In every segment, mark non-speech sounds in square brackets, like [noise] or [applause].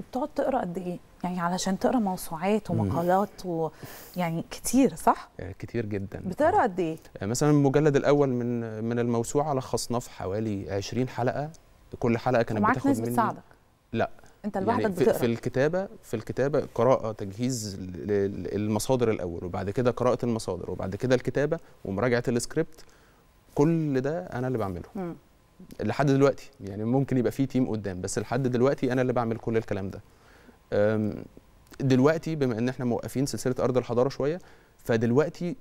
وبتقعد تقرا قد ايه؟ يعني علشان تقرا موسوعات ومقالات ويعني كتير صح؟ آه، كتير جدا بتقرا قد ايه؟ آه، مثلا المجلد الاول من من الموسوعه لخصناه في حوالي 20 حلقه كل حلقه كانت بتاخد ناس مني بتساعدك لا انت يعني لوحدك يعني بتقرا في الكتابه في الكتابه قراءه تجهيز المصادر الاول وبعد كده قراءه المصادر وبعد كده الكتابه ومراجعه السكريبت كل ده انا اللي بعمله م. لحد دلوقتي يعني ممكن يبقى في تيم قدام بس لحد دلوقتي انا اللي بعمل كل الكلام ده دلوقتي بما ان احنا موقفين سلسله ارض الحضاره شويه فدلوقتي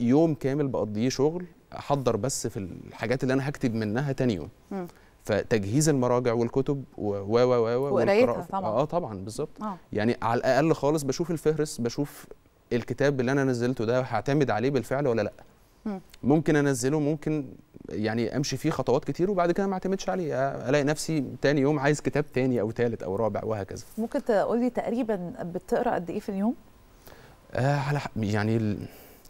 يوم كامل بقضيه شغل احضر بس في الحاجات اللي انا هكتب منها تاني يوم م. فتجهيز المراجع والكتب و و و و وقرايتها طبعا آه،, اه طبعا بالظبط آه. يعني على الاقل خالص بشوف الفهرس بشوف الكتاب اللي انا نزلته ده هعتمد عليه بالفعل ولا لا ممكن انزله ممكن يعني امشي فيه خطوات كتير وبعد كده ما اعتمدش عليه الاقي نفسي تاني يوم عايز كتاب تاني او تالت او رابع وهكذا ممكن تقول لي تقريبا بتقرا قد ايه في اليوم آه على يعني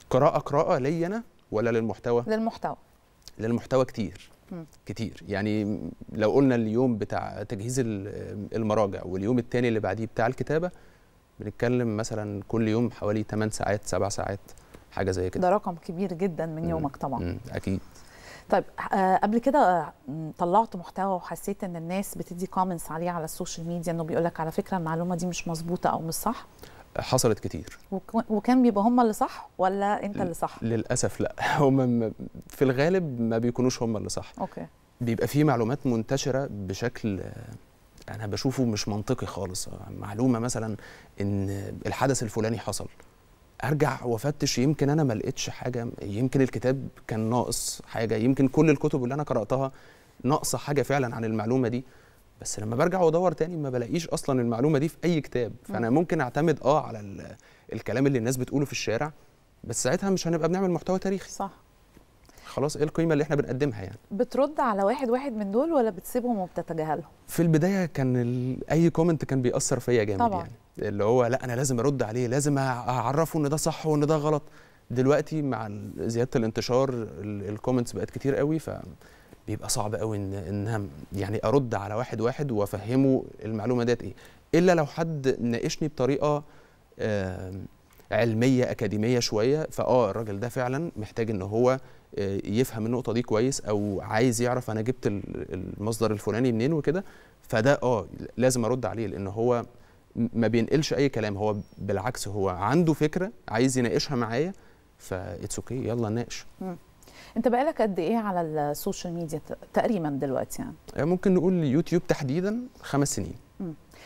القراءه قراءه لي انا ولا للمحتوى للمحتوى للمحتوى كتير كتير يعني لو قلنا اليوم بتاع تجهيز المراجع واليوم التاني اللي بعديه بتاع الكتابه بنتكلم مثلا كل يوم حوالي 8 ساعات 7 ساعات حاجه زي كده ده رقم كبير جدا من يومك طبعا اكيد طيب آه، قبل كده طلعت محتوى وحسيت ان الناس بتدي كومنتس عليه على السوشيال ميديا انه بيقول لك على فكره المعلومه دي مش مظبوطه او مش صح حصلت كتير وكان بيبقى هم اللي صح ولا انت اللي صح للاسف لا [laughs] هم في الغالب ما بيكونوش هم اللي صح اوكي بيبقى في معلومات منتشره بشكل انا بشوفه مش منطقي خالص معلومه مثلا ان الحدث الفلاني حصل ارجع وافتش يمكن انا ما لقيتش حاجه يمكن الكتاب كان ناقص حاجه يمكن كل الكتب اللي انا قراتها ناقصه حاجه فعلا عن المعلومه دي بس لما برجع وادور تاني ما بلاقيش اصلا المعلومه دي في اي كتاب فانا ممكن اعتمد اه على الكلام اللي الناس بتقوله في الشارع بس ساعتها مش هنبقى بنعمل محتوى تاريخي صح خلاص ايه القيمه اللي احنا بنقدمها يعني بترد على واحد واحد من دول ولا بتسيبهم وبتتجاهلهم في البدايه كان اي كومنت كان بيأثر فيا جامد طبعا. يعني اللي هو لا انا لازم ارد عليه لازم اعرفه ان ده صح وان ده غلط دلوقتي مع زياده الانتشار الكومنتس بقت كتير قوي ف بيبقى صعب قوي ان ان يعني ارد على واحد واحد وافهمه المعلومه ديت ايه الا لو حد ناقشني بطريقه آه علميه اكاديميه شويه فاه الراجل ده فعلا محتاج ان هو آه، يفهم النقطه دي كويس او عايز يعرف انا جبت المصدر الفلاني منين وكده فده اه لازم ارد عليه لان هو ما بينقلش اي كلام هو بالعكس هو عنده فكره عايز يناقشها معايا فاتس اوكي يلا ناقش انت بقالك قد ايه على السوشيال ميديا تقريبا دلوقتي يعني آه، ممكن نقول يوتيوب تحديدا خمس سنين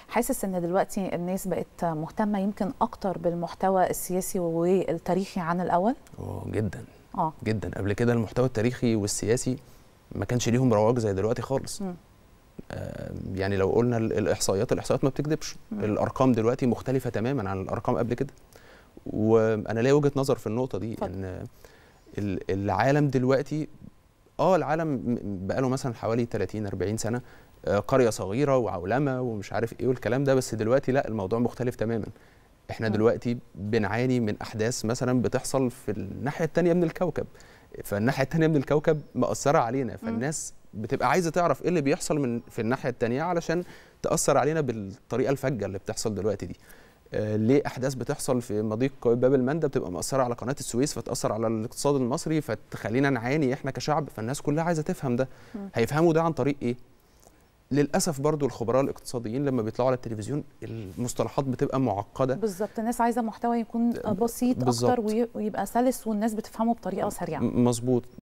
حاسس ان دلوقتي الناس بقت مهتمه يمكن اكتر بالمحتوى السياسي والتاريخي عن الاول اه جدا اه جدا قبل كده المحتوى التاريخي والسياسي ما كانش ليهم رواج زي دلوقتي خالص م. آه، يعني لو قلنا الاحصائيات الاحصائيات ما بتكذبش الارقام دلوقتي مختلفه تماما عن الارقام قبل كده وانا ليا وجهه نظر في النقطه دي فضل. ان العالم دلوقتي اه العالم بقى له مثلا حوالي 30 40 سنه آه، قريه صغيره وعولمه ومش عارف ايه والكلام ده بس دلوقتي لا الموضوع مختلف تماما احنا دلوقتي بنعاني من احداث مثلا بتحصل في الناحيه الثانيه من الكوكب فالناحيه الثانيه من الكوكب مأثره علينا فالناس بتبقى عايزه تعرف ايه اللي بيحصل من في الناحيه الثانيه علشان تأثر علينا بالطريقه الفجه اللي بتحصل دلوقتي دي آه، لاحداث بتحصل في مضيق باب المندب بتبقى مأثره على قناه السويس فتاثر على الاقتصاد المصري فتخلينا نعاني احنا كشعب فالناس كلها عايزه تفهم ده هيفهموا ده عن طريق ايه للاسف برضو الخبراء الاقتصاديين لما بيطلعوا على التلفزيون المصطلحات بتبقى معقده بالظبط الناس عايزه محتوى يكون آه، بسيط بالزبط. اكتر ويبقى سلس والناس بتفهمه بطريقه سريعه مظبوط